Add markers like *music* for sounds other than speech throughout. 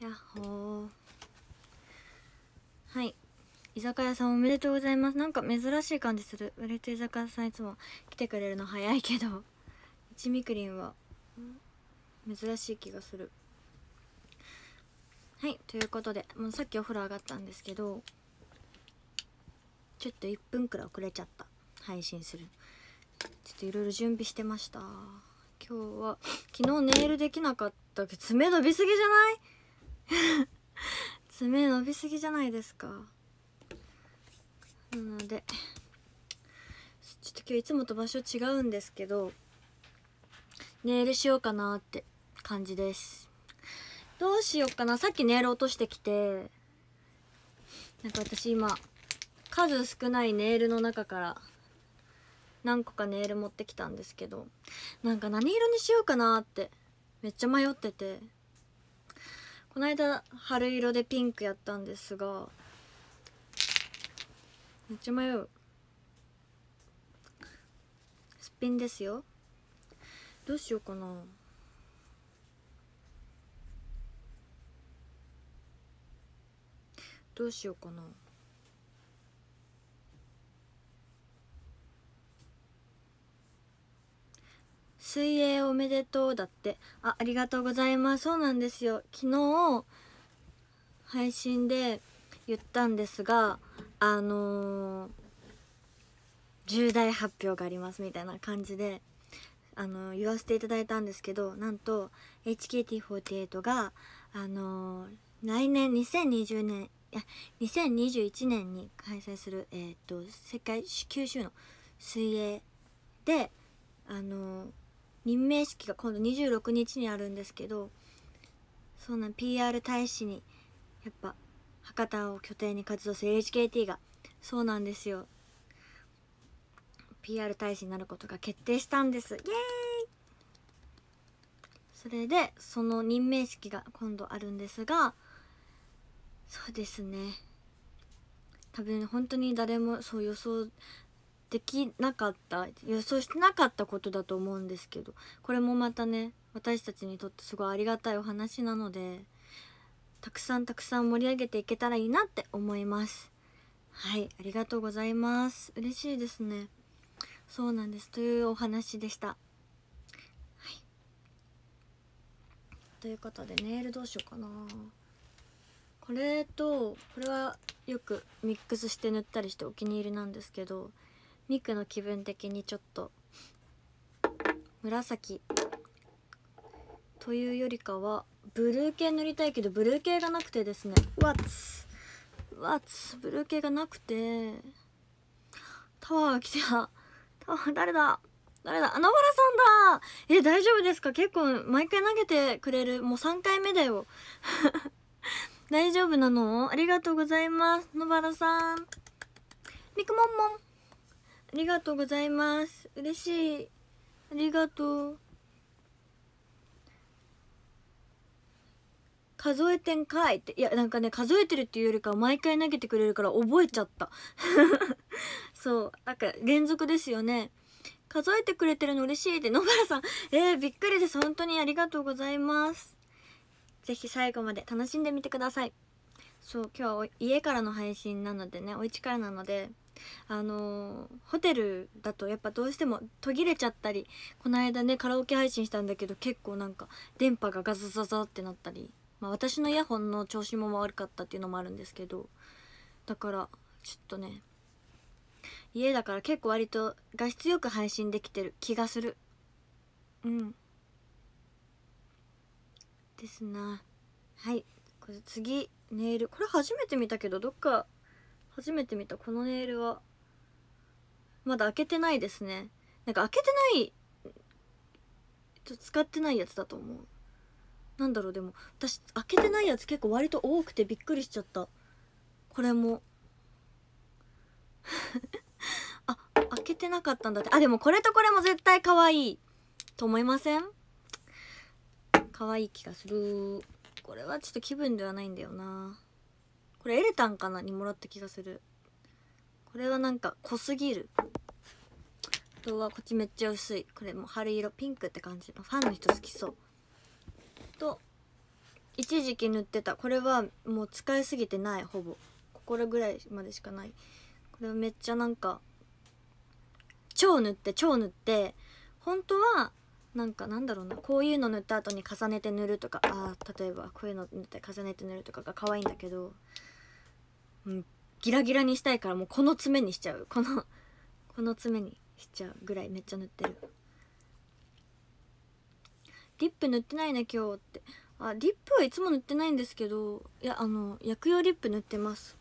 やっほーはい居酒屋さんおめでとうございますなんか珍しい感じする売れて居酒屋さんいつも来てくれるの早いけど *laughs* 一味くりんは珍しい気がするはいということでもうさっきお風呂上がったんですけどちょっと1分くらい遅れちゃった配信するちょっといろいろ準備してました今日は昨日ネイルできなかったけど爪伸びすぎじゃない *laughs* 爪伸びすぎじゃないですかなのでちょっと今日いつもと場所違うんですけどネイルしようかなって感じですどうしようかなさっきネイル落としてきてなんか私今数少ないネイルの中から何個かネイル持ってきたんですけどなんか何色にしようかなってめっちゃ迷っててこの間春色でピンクやったんですがめっちゃ迷うすっぴんですよどうしようかなどうしようかな水泳おめでとうだってあありがとうございますそうなんですよ昨日配信で言ったんですがあのー、重大発表がありますみたいな感じであの言わせていただいたんですけどなんと HKT48 があのー、来年2020年いや2021年に開催する、えーと、と世界九州の水泳であのー、任命式が今度26日にあるんですけどそうなん PR 大使にやっぱ博多を拠点に活動する HKT がそうなんですよ PR 大使になることが決定したんですイエーイそれでその任命式が今度あるんですがそうですね多分本当に誰もそう予想できなかった予想してなかったことだと思うんですけどこれもまたね私たちにとってすごいありがたいお話なのでたくさんたくさん盛り上げていけたらいいなって思いますはいありがとうございます嬉しいですねそうなんですというお話でした、はい、ということでネイルどうしようかなこれとこれはよくミックスして塗ったりしてお気に入りなんですけどミクの気分的にちょっと紫というよりかはブルー系塗りたいけどブルー系がなくてですねわつわつブルー系がなくてタワーが来てた *laughs* タワー誰だ誰だ穴原さんだえ大丈夫ですか結構毎回投げてくれるもう3回目だよ *laughs* 大丈夫なのありがとうございます野原さんみくもんもんありがとうございます嬉しいありがとう数えてんかいっていやなんかね数えてるっていうよりか毎回投げてくれるから覚えちゃった *laughs* そうなんか連続ですよね数えてくれてるの嬉しいって野原さんえー、びっくりです本当にありがとうございます是非最後まで楽しんでみてくださいそう今日家からの配信なのでねお家からなのであのー、ホテルだとやっぱどうしても途切れちゃったりこの間ねカラオケ配信したんだけど結構なんか電波がガザザザってなったり、まあ、私のイヤホンの調子も悪かったっていうのもあるんですけどだからちょっとね家だから結構割と画質よく配信できてる気がするうんですなはい。これ次ネイルこれ初めて見たけどどっか初めて見たこのネイルはまだ開けてないですねなんか開けてないちょっと使ってないやつだと思うなんだろうでも私開けてないやつ結構割と多くてびっくりしちゃったこれも *laughs* あ開けてなかったんだってあでもこれとこれも絶対可愛いと思いません可愛い気がするこれはちょっと気分ではないんだよなこれエレタンかなにもらった気がするこれはなんか濃すぎるあとはこっちめっちゃ薄いこれも春色ピンクって感じファンの人好きそうと一時期塗ってたこれはもう使いすぎてないほぼここらぐらいまでしかないこれめっちゃなんか超塗って超塗って本当はなんかなんだろうなこういうの塗った後に重ねて塗るとかあ例えばこういうの塗って重ねて塗るとかが可愛いんだけど、うん、ギラギラにしたいからもうこの爪にしちゃうこのこの爪にしちゃうぐらいめっちゃ塗ってるリップ塗ってないね今日ってあリップはいつも塗ってないんですけどいやあの薬用リップ塗ってます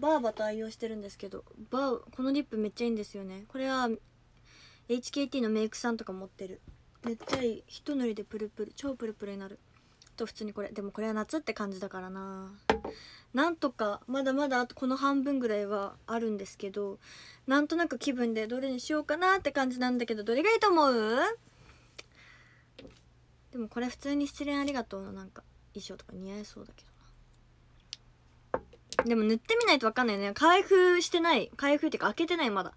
バーバと愛用してるんですけどバーこのリップめっちゃいいんですよねこれは HKT のメイクさんとか持ってるっいひ一塗りでプルプル超プルプルになると普通にこれでもこれは夏って感じだからななんとかまだまだあとこの半分ぐらいはあるんですけどなんとなく気分でどれにしようかなって感じなんだけどどれがいいと思うでもこれ普通に失恋ありがとうのなんか衣装とか似合いそうだけどなでも塗ってみないと分かんないよね開封してない開封っていうか開けてないまだこ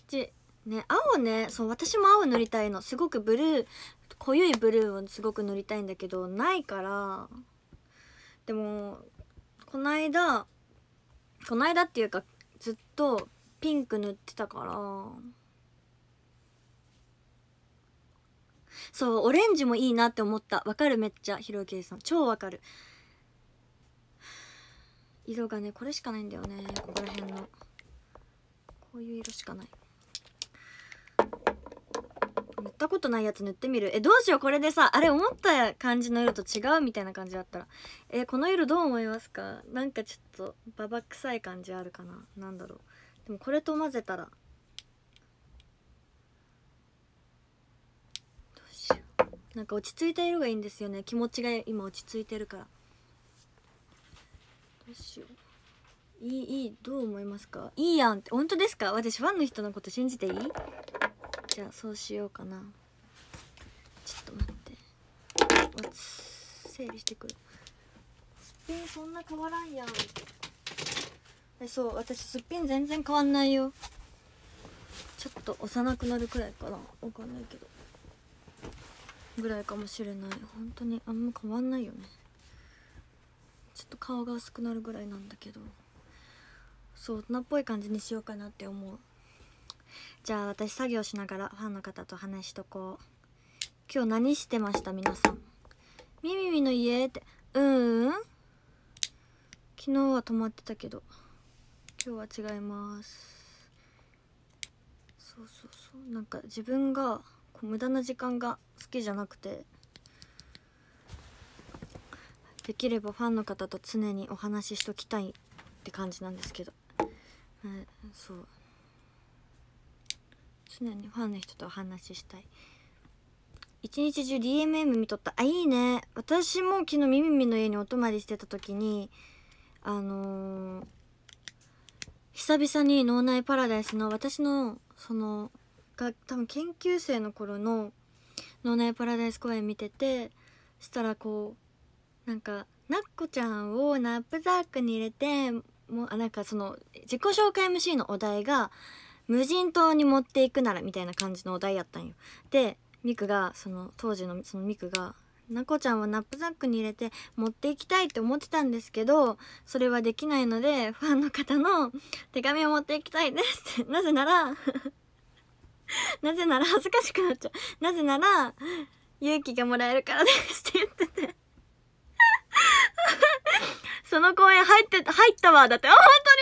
っちね青ねそう私も青塗りたいのすごくブルー濃ゆいブルーをすごく塗りたいんだけどないからでもこないだこないだっていうかずっとピンク塗ってたからそうオレンジもいいなって思ったわかるめっちゃひろゆきさん超わかる色がねこれしかないんだよねここら辺のこういう色しかない塗ったことないやつ塗ってみるえどうしようこれでさあれ思った感じの色と違うみたいな感じだったらえこの色どう思いますかなんかちょっとババ臭い感じあるかななんだろうでもこれと混ぜたらどうしようなんか落ち着いた色がいいんですよね気持ちが今落ち着いてるからどうしよういいいいどう思いますかいいやんって本当ですか私ファンの人のこと信じていいじゃあそうしようかなちょっと待って整理してくるすっぴんそんな変わらんやんえそう私すっぴん全然変わんないよちょっと幼くなるくらいかなわかんないけどぐらいかもしれない本当にあんま変わんないよねちょっと顔が薄くなるぐらいなんだけどそう大人っぽい感じにしようかなって思うじゃあ私作業しながらファンの方と話しとこう今日何してました皆さんみみみの家ってうーん昨日は泊まってたけど今日は違いますそうそうそうなんか自分がこう無駄な時間が好きじゃなくてできればファンの方と常にお話ししときたいって感じなんですけど、うん、そう常にファンの人とお話ししたい一日中 DMM 見とったあいいね私も昨日みみみの家にお泊まりしてた時にあのー、久々に脳内パラダイスの私のそのが多分研究生の頃の脳内パラダイス公演見ててしたらこうなんかなっこちゃんをナップザックに入れてもうあなんかその自己紹介 MC のお題が無人島に持っていくならみたいな感じのお題やったんよでミクがその当時のそのミクがなこちゃんはナップザックに入れて持っていきたいって思ってたんですけどそれはできないのでファンの方の手紙を持っていきたいですってなぜなら *laughs* なぜなら恥ずかしくなっちゃうなぜなら勇気がもらえるからですって言ってて *laughs* その公園入って入ったわだってあ本当に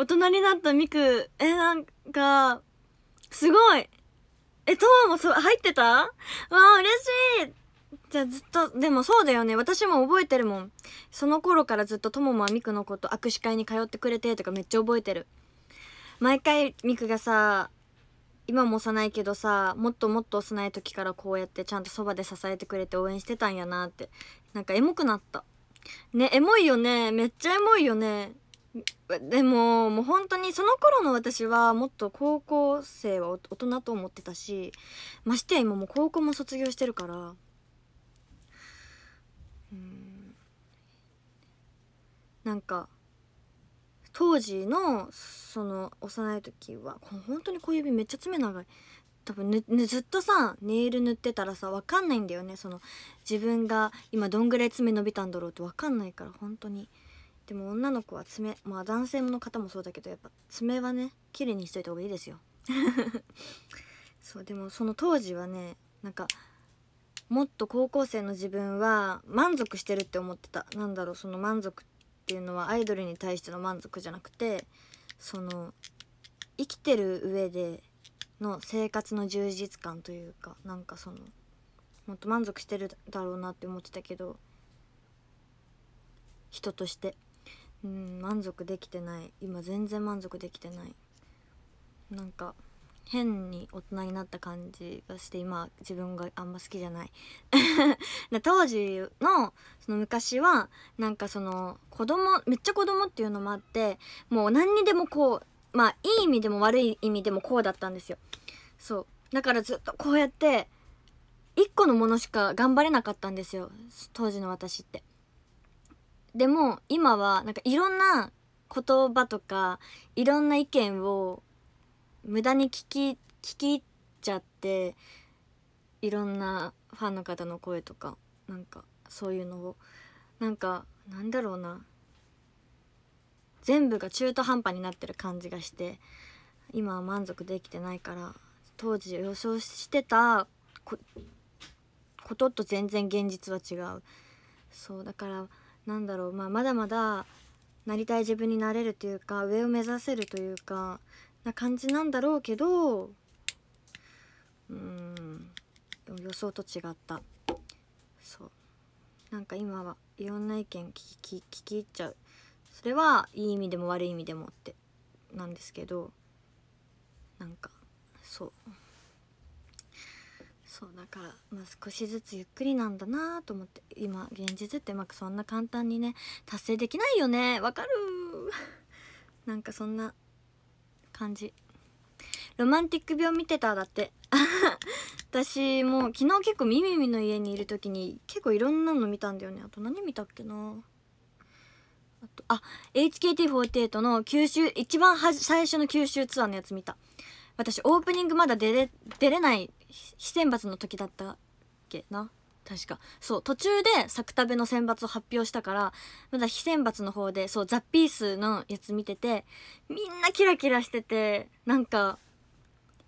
大人になったミク、え、なんか、すごいえ、トーもそ入ってたわあ、嬉しいじゃあずっと、でもそうだよね。私も覚えてるもん。その頃からずっととももはみくのこと握手会に通ってくれてとかめっちゃ覚えてる。毎回みくがさ、今も幼いけどさ、もっともっと幼い時からこうやってちゃんとそばで支えてくれて応援してたんやなって。なんかエモくなった。ね、エモいよね。めっちゃエモいよね。でももう本当にその頃の私はもっと高校生は大人と思ってたしましてや今もう高校も卒業してるからうんなんか当時のその幼い時は本当に小指めっちゃ爪長い多分ずっとさネイル塗ってたらさ分かんないんだよねその自分が今どんぐらい爪伸びたんだろうって分かんないから本当にでも女の子は爪まあ男性の方もそうだけどやっぱ爪はね綺麗にしといた方がいいですよ *laughs* そうでもその当時はねなんかもっと高校生の自分は満足してるって思ってたなんだろうその満足っていうのはアイドルに対しての満足じゃなくてその生きてる上での生活の充実感というかなんかそのもっと満足してるだろうなって思ってたけど人として。うん満足できてない今全然満足できてないなんか変に大人になった感じがして今自分があんま好きじゃない *laughs* 当時のその昔はなんかその子供めっちゃ子供っていうのもあってもう何にでもこうまあいい意味でも悪い意味でもこうだったんですよそうだからずっとこうやって1個のものしか頑張れなかったんですよ当時の私ってでも今はなんかいろんな言葉とかいろんな意見を無駄に聞き聞きちゃっていろんなファンの方の声とかなんかそういうのをなんかなんだろうな全部が中途半端になってる感じがして今は満足できてないから当時予想してたことと全然現実は違うそうだからなんだろう、まあ、まだまだなりたい自分になれるというか上を目指せるというかな感じなんだろうけどうん予想と違ったそうなんか今はいろんな意見聞き聞き入っちゃうそれはいい意味でも悪い意味でもってなんですけどなんかそう。そうだから、まあ、少しずつゆっくりなんだなと思って今現実ってまくそんな簡単にね達成できないよねわかる *laughs* なんかそんな感じロマンティック病見てただって *laughs* 私もう昨日結構みみみの家にいる時に結構いろんなの見たんだよねあと何見たっけなあとあ HKT48 の九州一番最初の九州ツアーのやつ見た私オープニングまだ出れ出れない非選抜の時だったっけな確かそう途中で作田べの選抜を発表したからまだ非選抜の方でそうザ・ッピースのやつ見ててみんなキラキラしててなんか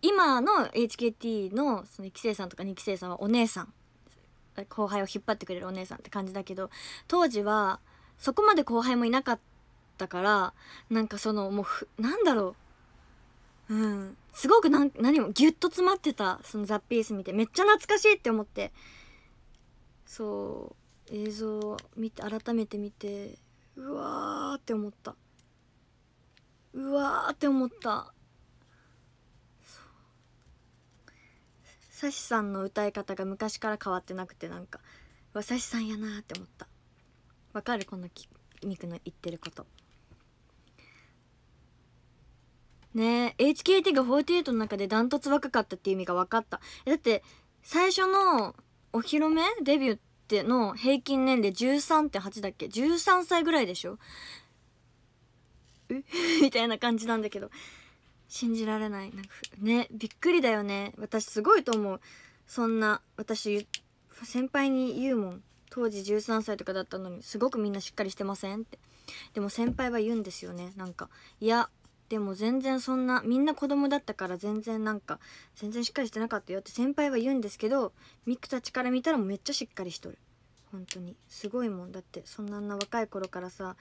今の HKT のその1期生さんとか2期生さんはお姉さん後輩を引っ張ってくれるお姉さんって感じだけど当時はそこまで後輩もいなかったからなんかそのもうなんだろううん、すごくなん何もギュッと詰まってたその「ザ・ピース見てめっちゃ懐かしいって思ってそう映像を見て改めて見てうわーって思ったうわーって思ったサシさんの歌い方が昔から変わってなくてなんかわサシさんやなーって思ったわかるこのミクの言ってることねえ HKT が48の中でダントツ若かったっていう意味が分かっただって最初のお披露目デビューっての平均年齢13.8だっけ13歳ぐらいでしょ *laughs* みたいな感じなんだけど信じられないなんかねびっくりだよね私すごいと思うそんな私先輩に言うもん当時13歳とかだったのにすごくみんなしっかりしてませんってでも先輩は言うんですよねなんかいやでも全然そんなみんな子供だったから全然なんか全然しっかりしてなかったよって先輩は言うんですけどミクたちから見たらめっちゃしっかりしとる本当にすごいもんだってそんなな若い頃からさ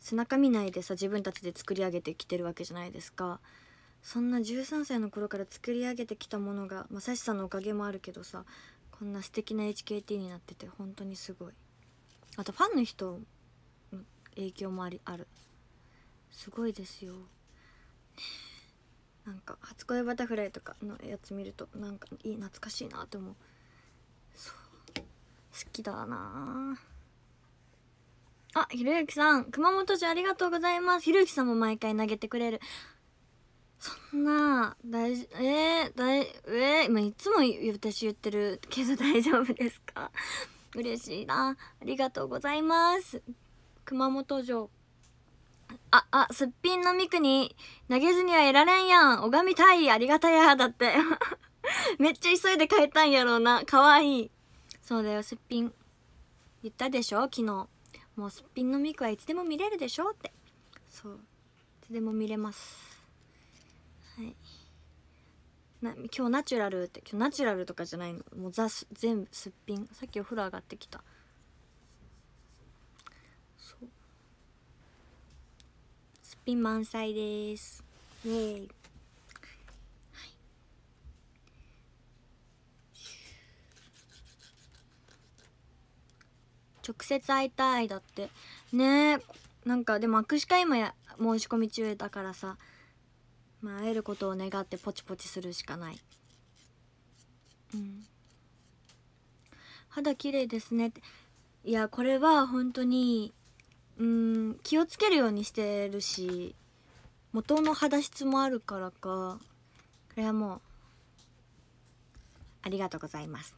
背中見ないでさ自分たちで作り上げてきてるわけじゃないですかそんな13歳の頃から作り上げてきたものがまさしさんのおかげもあるけどさこんな素敵な HKT になってて本当にすごいあとファンの人の影響もありあるすごいですよなんか「初恋バタフライ」とかのやつ見るとなんかいい懐かしいなって思うそう好きだなあひろゆきさん熊本城ありがとうございますひろゆきさんも毎回投げてくれるそんな大事えー、大えー、今いつも私言ってるけど大丈夫ですか嬉しいなありがとうございます熊本城あ、あ、すっぴんのミクに、投げずにはいられんやん。拝みたい。ありがたや。だって。*laughs* めっちゃ急いで変えたんやろうな。かわいい。そうだよ、すっぴん。言ったでしょ昨日。もうすっぴんのミクはいつでも見れるでしょって。そう。いつでも見れます。はい。な今日ナチュラルって今日ナチュラルとかじゃないのもうザ全部すっぴんさっきお風呂上がってきたピ満載ですイエーイ、はい、直接会いたいだってねなんかでも握手会もや申し込み中だからさまあ会えることを願ってポチポチするしかないうん肌綺麗ですねっていやこれは本当にうん気をつけるようにしてるし元の肌質もあるからかこれはもうありがとうございます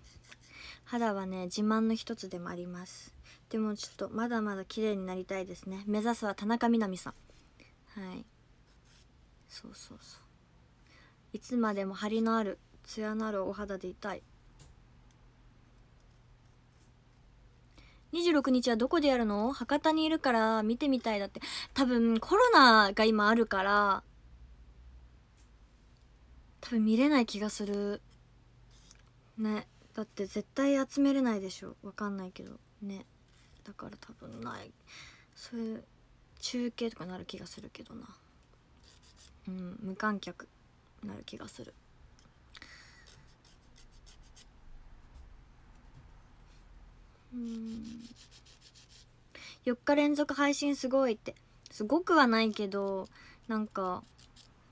肌はね自慢の一つでもありますでもちょっとまだまだ綺麗になりたいですね目指すは田中みな実さんはいそうそうそういつまでも張りのある艶のあるお肌でいたい26日はどこでやるの博多にいるから見てみたいだって多分コロナが今あるから多分見れない気がするねだって絶対集めれないでしょわかんないけどねだから多分ないそういう中継とかなる気がするけどなうん無観客なる気がするうん4日連続配信すごいってすごくはないけどなんか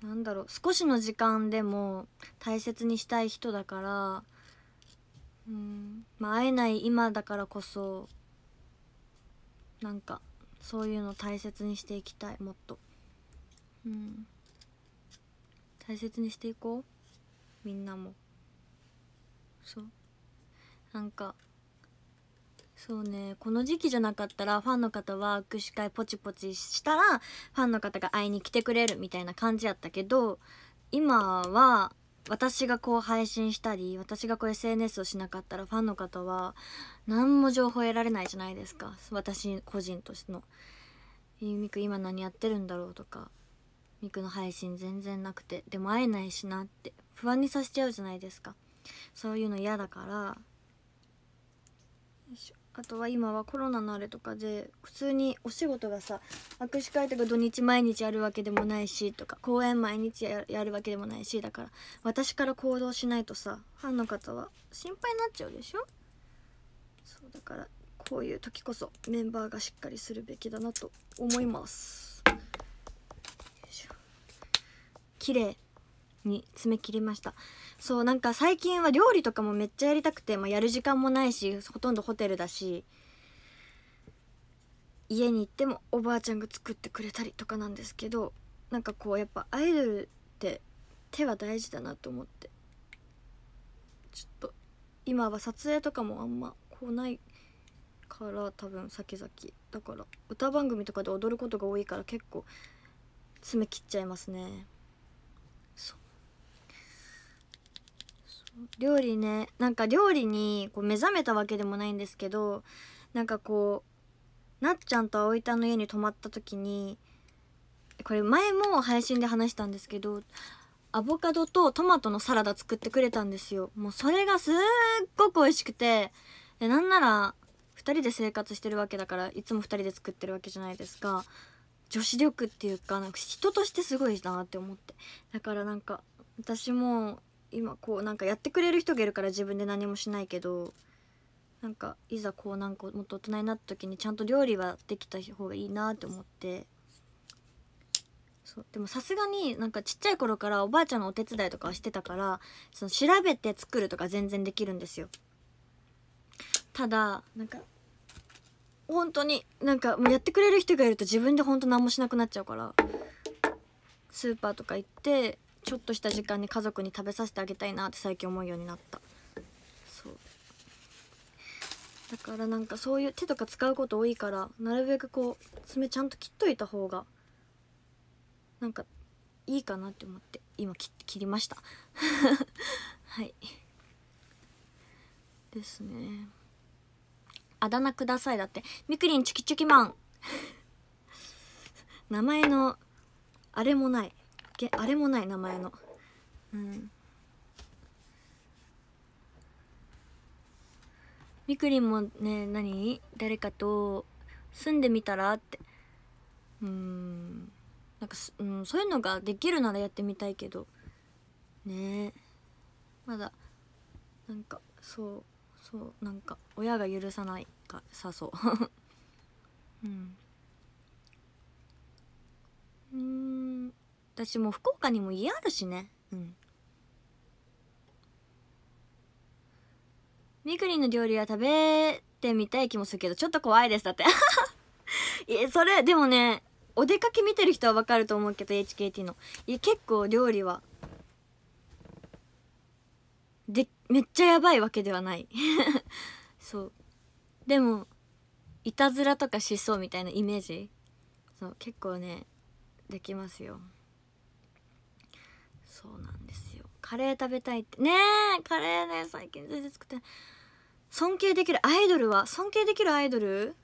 なんだろう少しの時間でも大切にしたい人だからうん、まあ、会えない今だからこそなんかそういうの大切にしていきたいもっとうん大切にしていこうみんなもそうなんかそうねこの時期じゃなかったらファンの方は握手会ポチポチしたらファンの方が会いに来てくれるみたいな感じやったけど今は私がこう配信したり私がこう SNS をしなかったらファンの方は何も情報得られないじゃないですか私個人としての。ゆみく今何やってるんだろうとかみくの配信全然なくてでも会えないしなって不安にさせちゃうじゃないですかそういうの嫌だからよいしょあとは今はコロナのあれとかで普通にお仕事がさ握手会とか土日毎日やるわけでもないしとか公演毎日やるわけでもないしだから私から行動しないとさファンの方は心配になっちゃうでしょそうだからこういう時こそメンバーがしっかりするべきだなと思います綺麗に詰め切りましたそうなんか最近は料理とかもめっちゃやりたくて、まあ、やる時間もないしほとんどホテルだし家に行ってもおばあちゃんが作ってくれたりとかなんですけどなんかこうやっぱアイドルって手は大事だなと思ってちょっと今は撮影とかもあんまこうないから多分先々だから歌番組とかで踊ることが多いから結構詰め切っちゃいますね料理ねなんか料理にこう目覚めたわけでもないんですけどなんかこうなっちゃんと葵ちゃんの家に泊まった時にこれ前も配信で話したんですけどアボカドとトマトのサラダ作ってくれたんですよもうそれがすっごく美味しくてでなんなら2人で生活してるわけだからいつも2人で作ってるわけじゃないですか女子力っていうかなんか人としてすごいなって思ってだからなんか私も今こうなんかやってくれる人がいるから自分で何もしないけどなんかいざこうなんかもっと大人になった時にちゃんと料理はできた方がいいなって思ってそうでもさすがになんかちっちゃい頃からおばあちゃんのお手伝いとかはしてたからその調べて作るとか全然できるんですよただなんか本当になんかもうやってくれる人がいると自分で本当何もしなくなっちゃうからスーパーとか行ってちょっとした時間に家族に食べさせてあげたいなって最近思うようになったそうだからなんかそういう手とか使うこと多いからなるべくこう爪ちゃんと切っといた方がなんかいいかなって思って今切りました *laughs* はいですねあだ名くださいだってみくりんチュキチュキマン *laughs* 名前のあれもないけあれもない名前のうんみくりんもね何誰かと住んでみたらってうんなんかうん、そういうのができるならやってみたいけどねえまだなんかそうそうなんか親が許さないかさそう *laughs* うん私も福岡にも家あるしねうんみくりんの料理は食べてみたい気もするけどちょっと怖いですだって *laughs* いやそれでもねお出かけ見てる人はわかると思うけど HKT のいや結構料理はでめっちゃやばいわけではない *laughs* そうでもいたずらとかしそうみたいなイメージそう結構ねできますよそうなんですよカレー食べたいってねえカレーね最近全然作って尊敬できるアイドルは尊敬できるアイドル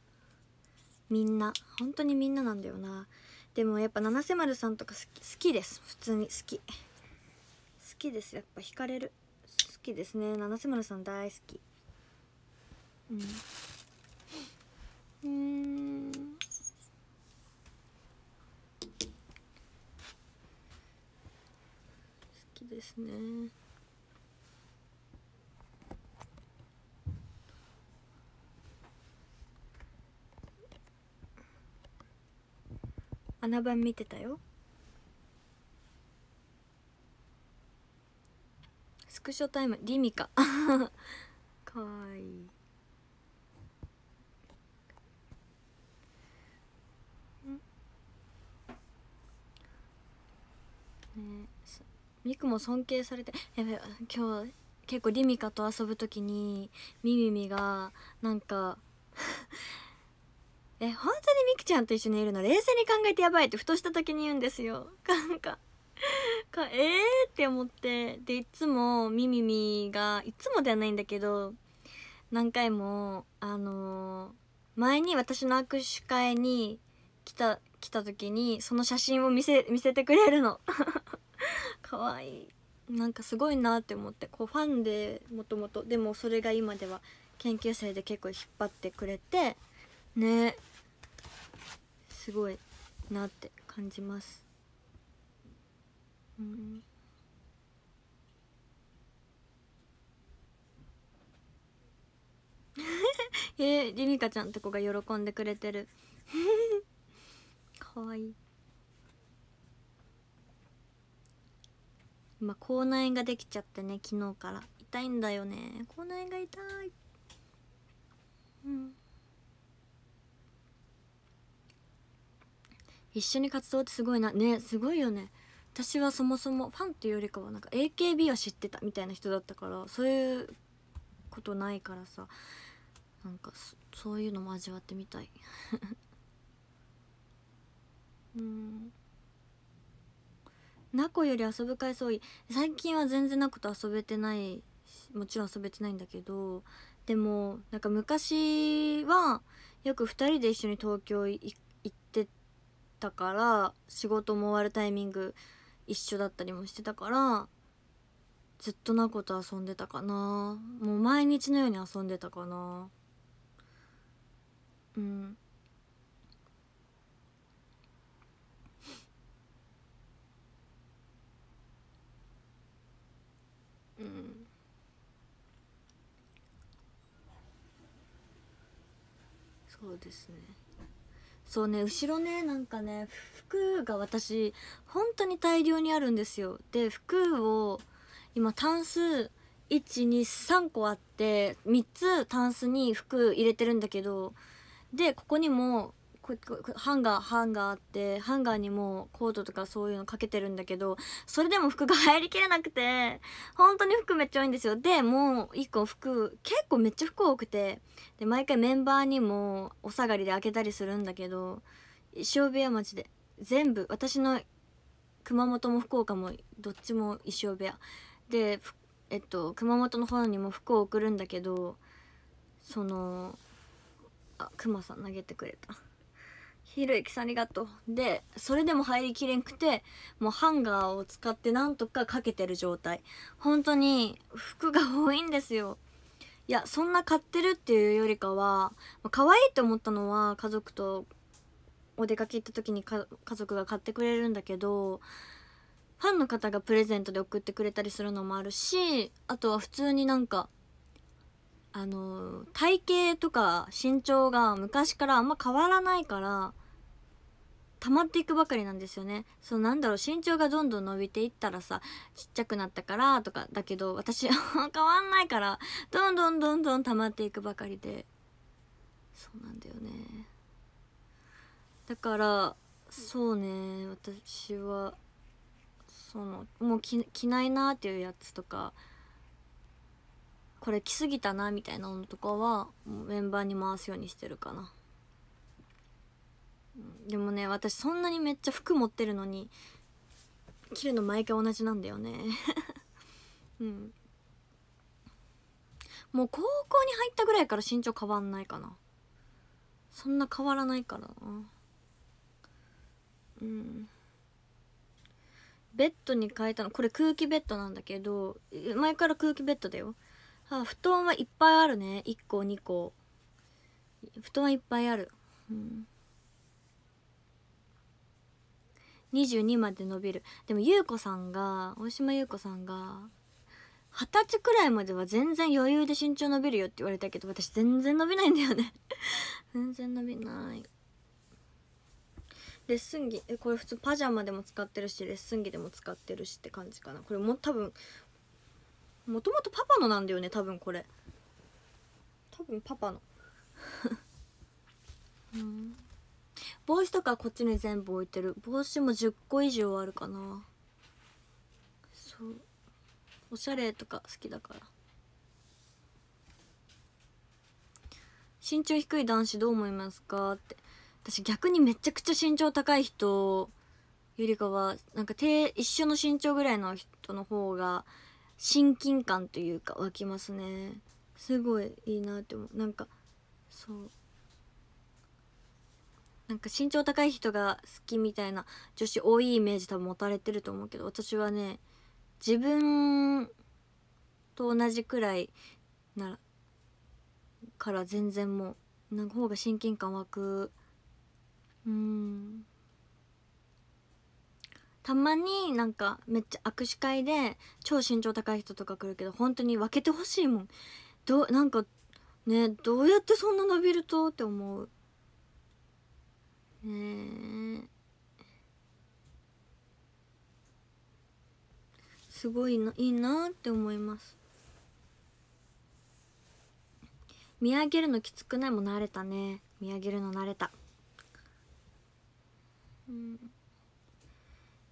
みんな本当にみんななんだよなでもやっぱ七瀬丸さんとか好き好きです普通に好き好きですやっぱ惹かれる好きですね七瀬丸さん大好きうんうんですね穴番見てたよスクショタイムリミカ *laughs* かわいいねミクも尊敬されてやべ今日結構リミカと遊ぶ時にみみみがなんか *laughs* え本当にみくちゃんと一緒にいるの冷静に考えてやばいってふとした時に言うんですよなんかかえーって思ってでいつもみみみがいつもではないんだけど何回もあのー、前に私の握手会に来た来た時にその写真を見せ見せてくれるの *laughs* か愛いいなんかすごいなって思ってこうファンでもともとでもそれが今では研究生で結構引っ張ってくれてねすごいなって感じます、うん、*laughs* えー、リリカちゃんとこが喜んでくれてるかわいい今口内炎ができちゃってね昨日から痛いんだよね口内炎が痛いうん一緒に活動ってすごいなねすごいよね私はそもそもファンっていうよりかはなんか AKB は知ってたみたいな人だったからそういうことないからさなんかそういうのも味わってみたいうんナコより遊ぶ回数多い最近は全然ナコと遊べてないもちろん遊べてないんだけどでもなんか昔はよく2人で一緒に東京行ってたから仕事も終わるタイミング一緒だったりもしてたからずっとナコと遊んでたかなもう毎日のように遊んでたかなうんうんそうですねそうね後ろねなんかね服が私本当に大量にあるんですよで服を今タンス123個あって3つタンスに服入れてるんだけどでここにもこハンガーハンガーあってハンガーにもコートとかそういうのかけてるんだけどそれでも服が入りきれなくて本当に服めっちゃ多いんですよでもう1個服結構めっちゃ服多くてで毎回メンバーにもお下がりで開けたりするんだけど石部屋町で全部私の熊本も福岡もどっちも衣装部屋でえっと熊本の方にも服を送るんだけどそのあクマさん投げてくれた。ひろゆきさんありがとう。で、それでも入りきれんくて、もうハンガーを使ってなんとかかけてる状態。本当に服が多いんですよ。いや、そんな買ってるっていうよりかは、可愛いって思ったのは家族とお出かけ行った時に家族が買ってくれるんだけど、ファンの方がプレゼントで送ってくれたりするのもあるし、あとは普通になんかあの体型とか身長が昔からあんま変わらないから溜まっていくばかりなんですよねそうなんだろう身長がどんどん伸びていったらさちっちゃくなったからとかだけど私 *laughs* 変わんないからどんどんどんどん溜まっていくばかりでそうなんだよねだからそうね私はそのもう着着ないなっていうやつとかこれ着すぎたなみたいなのとかはメンバーに回すようにしてるかな。でもね私そんなにめっちゃ服持ってるのに着るの毎回同じなんだよね *laughs* うんもう高校に入ったぐらいから身長変わんないかなそんな変わらないからなうんベッドに変えたのこれ空気ベッドなんだけど前から空気ベッドだよあ布団はいっぱいあるね1個2個布団はいっぱいあるうん22まで伸びるでも優子さんが大島優子さんが二十歳くらいまでは全然余裕で身長伸びるよって言われたけど私全然伸びないんだよね *laughs* 全然伸びないレッスン着えこれ普通パジャマでも使ってるしレッスン着でも使ってるしって感じかなこれも多分もともとパパのなんだよね多分これ多分パパの *laughs* うん帽子とかこっちに全部置いてる帽子も10個以上あるかなそうおしゃれとか好きだから身長低い男子どう思いますかって私逆にめちゃくちゃ身長高い人よりかはなんか手一緒の身長ぐらいの人の方が親近感というか湧きますねすごいいいなって思うなんかそうなんか身長高い人が好きみたいな女子多いイメージ多分持たれてると思うけど私はね自分と同じくらいならから全然もうなんか方が親近感湧くうんたまになんかめっちゃ握手会で超身長高い人とか来るけど本当に分けてほしいもんどなんかねどうやってそんな伸びるとって思うねすごいないいなって思います見上げるのきつくないも慣れたね見上げるの慣れたうん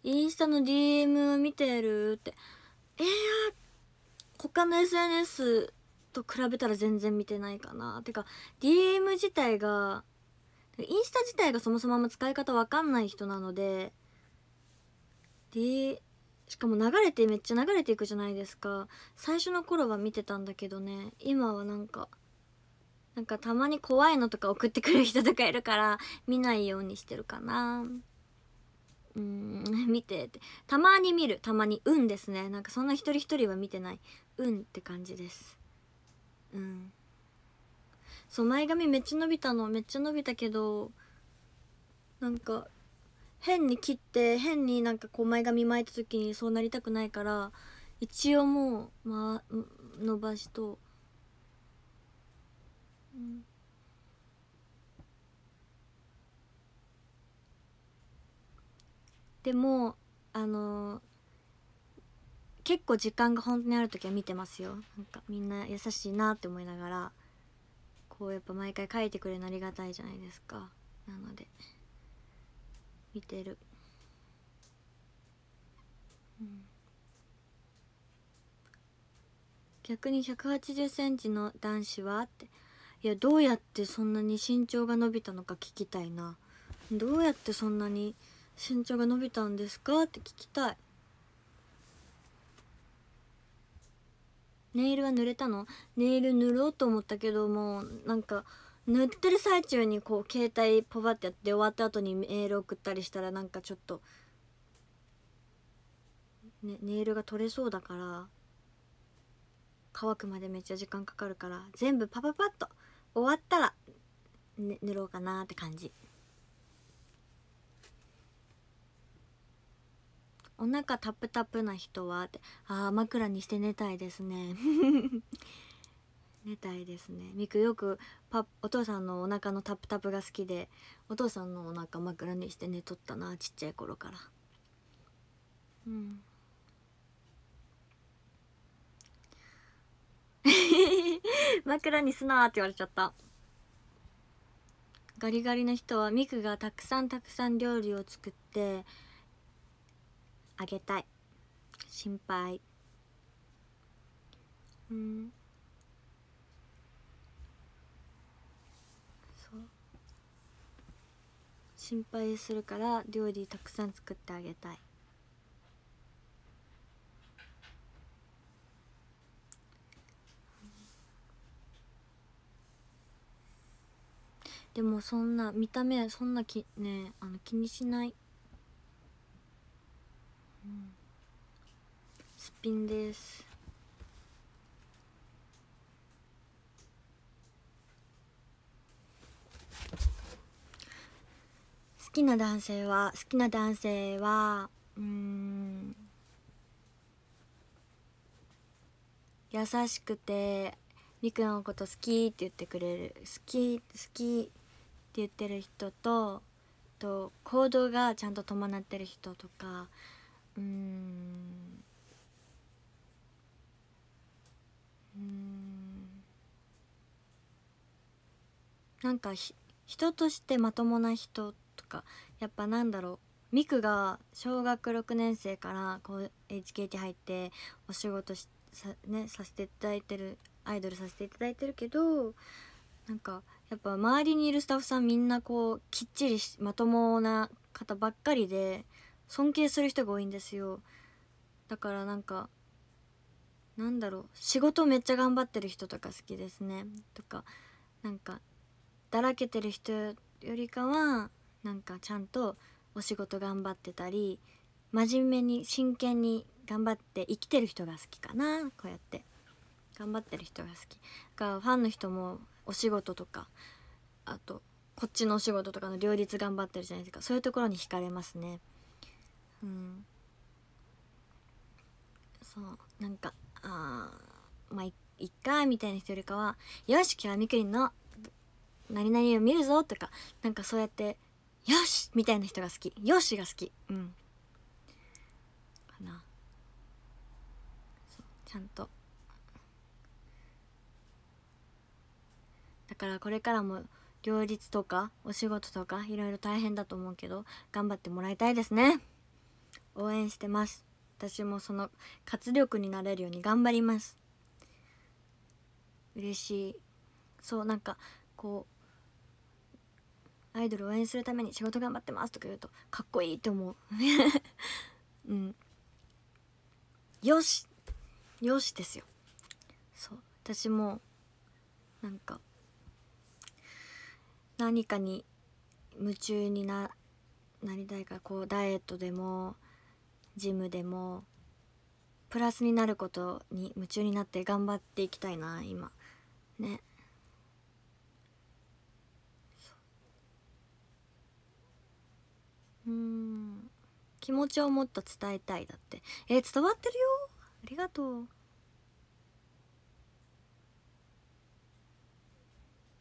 インスタの DM を見てるってえー、他の SNS と比べたら全然見てないかなてか DM 自体がインスタ自体がそもそも使い方わかんない人なのででしかも流れてめっちゃ流れていくじゃないですか最初の頃は見てたんだけどね今はなんかなんかたまに怖いのとか送ってくる人とかいるから見ないようにしてるかなうん *laughs* 見てってたまに見るたまに運ですねなんかそんな一人一人は見てない運って感じですうんそう前髪めっちゃ伸びたのめっちゃ伸びたけどなんか変に切って変になんかこう前髪巻いた時にそうなりたくないから一応もう、ま、伸ばしと、うん、でもあのー、結構時間が本当にある時は見てますよなんかみんな優しいなって思いながらこうやっぱ毎回書いてくれるのありがたいじゃないですかなので見てるうん逆に1 8 0ンチの男子はっていやどうやってそんなに身長が伸びたのか聞きたいなどうやってそんなに身長が伸びたんですかって聞きたいネイルは濡れたのネイル塗ろうと思ったけどもうなんか塗ってる最中にこう携帯ポバってやって終わった後にメール送ったりしたらなんかちょっと、ね、ネイルが取れそうだから乾くまでめっちゃ時間かかるから全部パパパッと終わったら、ね、塗ろうかなって感じ。お腹タプタプな人はってああ枕にして寝たいですね *laughs* 寝たいですねみくよくパお父さんのお腹のタプタプが好きでお父さんのお腹枕にして寝とったなちっちゃい頃からうん *laughs* 枕にすなって言われちゃったガリガリの人はミクがたくさんたくさん料理を作ってあげたい心配うんそう心配するから料理たくさん作ってあげたいでもそんな見た目そんなきねあの気にしない、すっぴんです好きな男性は好きな男性はうん優しくてみくんのこと好きって言ってくれる好き好きって言ってる人とと行動がちゃんと伴ってる人とかうんうんなんかひ人としてまともな人とかやっぱなんだろうミクが小学6年生からこう HKT 入ってお仕事しさ,、ね、させていただいてるアイドルさせていただいてるけどなんかやっぱ周りにいるスタッフさんみんなこうきっちりまともな方ばっかりで尊敬する人が多いんですよだからなんかなんだろう仕事めっちゃ頑張ってる人とか好きですねとかなんかだらけてる人よりかはなんかちゃんとお仕事頑張ってたり真面目に真剣に頑張って生きてる人が好きかなこうやって頑張ってる人が好きがファンの人もお仕事とかあとこっちのお仕事とかの両立頑張ってるじゃないですかそういうところに惹かれますね。うんそうなんかあまあいっかみたいな人よりかは「よし今日はみくりんの何々を見るぞ」とかなんかそうやって「よし!」みたいな人が好き「よし!」が好きうんかなそうちゃんとだからこれからも両立とかお仕事とかいろいろ大変だと思うけど頑張ってもらいたいですね応援してます私もその活力になれるように頑張ります嬉しいそうなんかこうアイドル応援するために仕事頑張ってますとか言うとかっこいいって思う *laughs* うんよしよしですよそう私もなんか何かに夢中にななりたいからこうダイエットでもジムでもプラスになることに夢中になって頑張っていきたいな今ねうん気持ちをもっと伝えたいだってえー、伝わってるよありがとう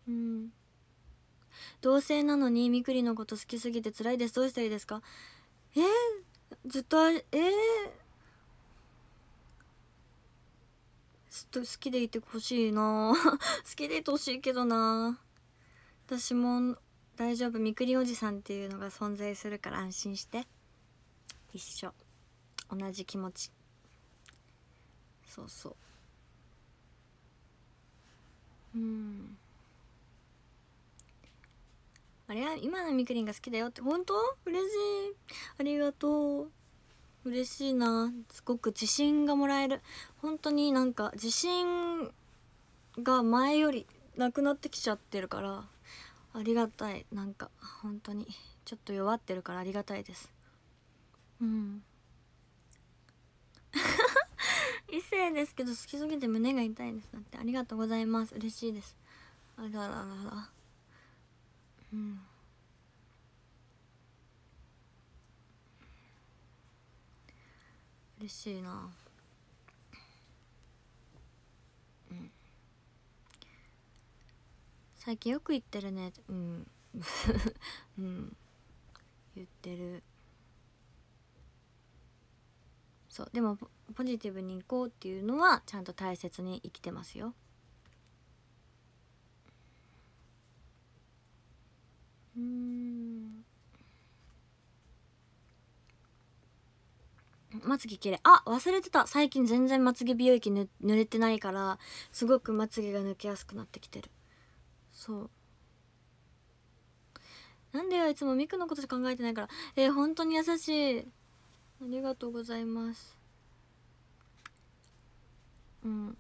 うん同性なのにみくりのこと好きすぎて辛いですどうしたらいいですかえー、ずっとええー、ずっと好きでいてほしいな *laughs* 好きでいてほしいけどな私も大丈夫みくりおじさんっていうのが存在するから安心して一緒同じ気持ちそうそううんあれは今のみくりんが好きだよって本当嬉しいありがとう嬉しいなすごく自信がもらえる本当になんか自信が前よりなくなってきちゃってるからありがたいなんか本当にちょっと弱ってるからありがたいですうん *laughs* 異性ですけど好きすぎて胸が痛いですだってありがとうございます嬉しいですあららららうん、嬉しいなうん最近よく言ってるねうん *laughs* うん言ってるそうでもポジティブにいこうっていうのはちゃんと大切に生きてますようんまつげ綺麗あ忘れてた最近全然まつげ美容液ぬ濡れてないからすごくまつげが抜けやすくなってきてるそうなんでよいつもミクのことしか考えてないからえー、本当に優しいありがとうございますうん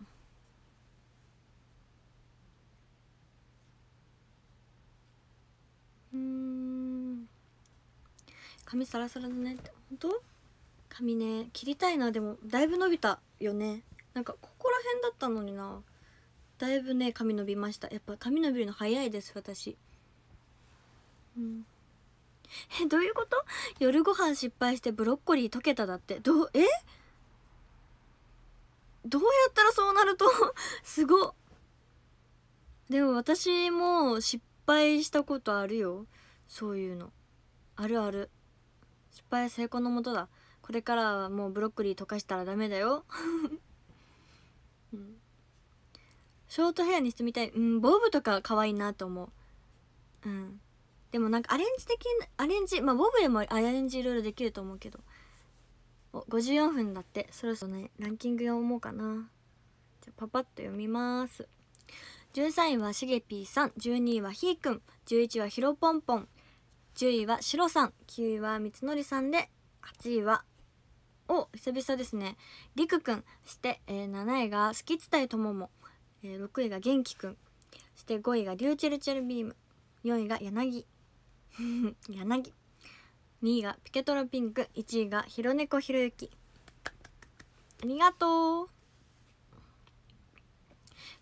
うん髪サラサラだねって本当髪ね切りたいなでもだいぶ伸びたよねなんかここら辺だったのになだいぶね髪伸びましたやっぱ髪伸びるの早いです私うんえどういうこと夜ご飯失敗してブロッコリー溶けただってどうえどうやったらそうなると *laughs* すごでも私も失敗したことあるよそういうのあるある失敗は成功のもとだこれからはもうブロッコリー溶かしたらダメだよ、うん、ショートヘアにしてみたいうんボブとか可愛いなと思ううんでもなんかアレンジ的なアレンジまあボブでもアレンジいろいろできると思うけどお54分だってそろそろねランキング読もうかなじゃパパッと読みます13位はしげぴーさん12位はひーくん11位はひろぽんぽん10位はしろさん9位はみつのりさんで8位はお久々ですねりくくんそして、えー、7位がすきつたえともも、え6位が元気くんそして5位がりゅうちぇるちぇるビーム4位が柳柳2位がピケトロピンク1位がひろねこひろゆきありがとう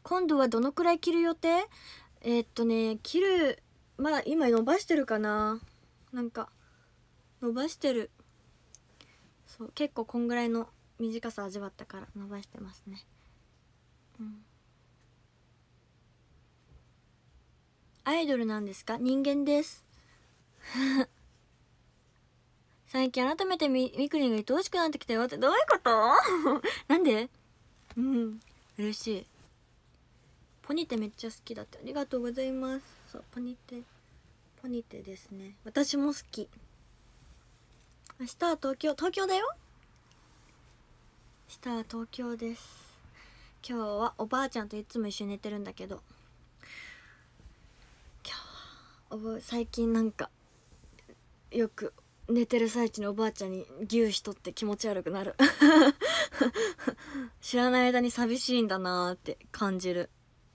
今度はどのくらい着る予定えー、っとね着るまあ今伸ばしてるかななんか伸ばしてるそう結構こんぐらいの短さ味わったから伸ばしてますねうんアイドルなんですか人間です *laughs* 最近改めてみみくりんが愛おしくなってきたよってどういうこと *laughs* なんでうん嬉しいポニテめっちゃ好きだってありがとうございますそうポニテポニテですね私も好き明日は東京東京だよ明日は東京です今日はおばあちゃんといつも一緒に寝てるんだけど今日は最近なんかよく寝てる最中におばあちゃんに牛しとって気持ち悪くなる *laughs* 知らない間に寂しいんだなーって感じる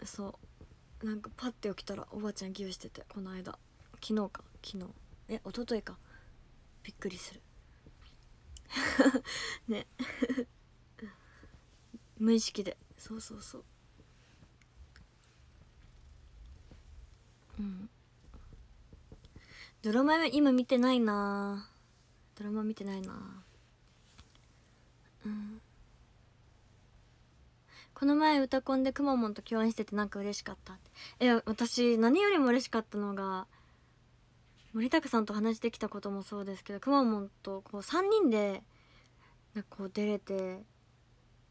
そうなんかパッて起きたらおばあちゃんギューしててこの間昨日か昨日え一昨日かびっくりする *laughs* ね *laughs* 無意識でそうそうそううんドラマ今見てないなドラマ見てないなうんこの前歌コンでくまモンと共演しててなんか嬉しかったっていや私何よりも嬉しかったのが森高さんと話してきたこともそうですけどくまモンとこう3人でなんかこう出れて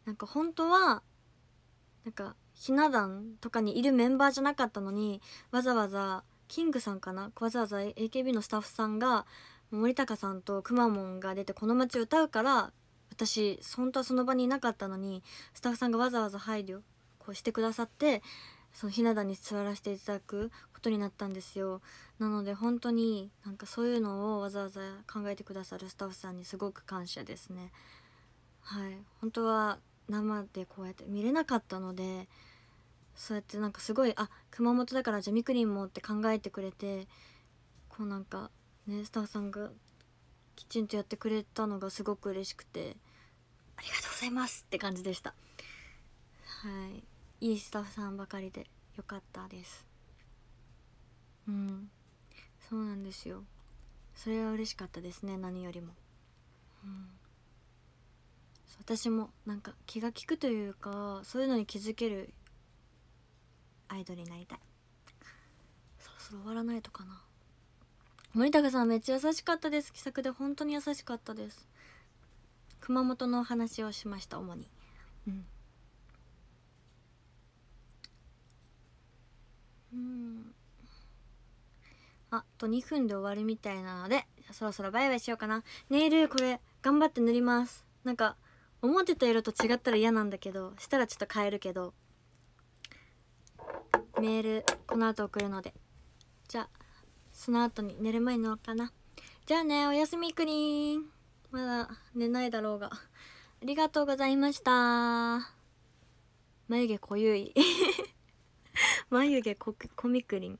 なんか本当はなんかひな壇とかにいるメンバーじゃなかったのにわざわざキングさんかなわざわざ AKB のスタッフさんが森高さんとくまモンが出てこの街歌うから私本当はその場にいなかったのにスタッフさんがわざわざ配慮こうしてくださってそのひな壇に座らせていただくことになったんですよなので本当になんかそういうのをわざわざ考えてくださるスタッフさんにすごく感謝ですねはい本当は生でこうやって見れなかったのでそうやってなんかすごいあ熊本だからじゃあみくりんもって考えてくれてこうなんかねスタッフさんがきちんとやってくれたのがすごく嬉しくてありがとうございますって感じでしたはいいいスタッフさんばかりでよかったですうんそうなんですよそれは嬉しかったですね何よりもうん私もなんか気が利くというかそういうのに気づけるアイドルになりたいそろそろ終わらないとかな森高さんめっちゃ優しかったです気さくで本当に優しかったです熊本のお話をしました主にうんあと2分で終わるみたいなのでそろそろバイバイしようかなネイルこれ頑張って塗りますなんか思ってた色と違ったら嫌なんだけどしたらちょっと変えるけどメールこの後送るのでじゃあその後に寝る前に乗ろうかなじゃあねおやすみクリーンまだ寝ないだろうが。ありがとうございました。眉毛濃ゆい眉毛こ、みくり。リ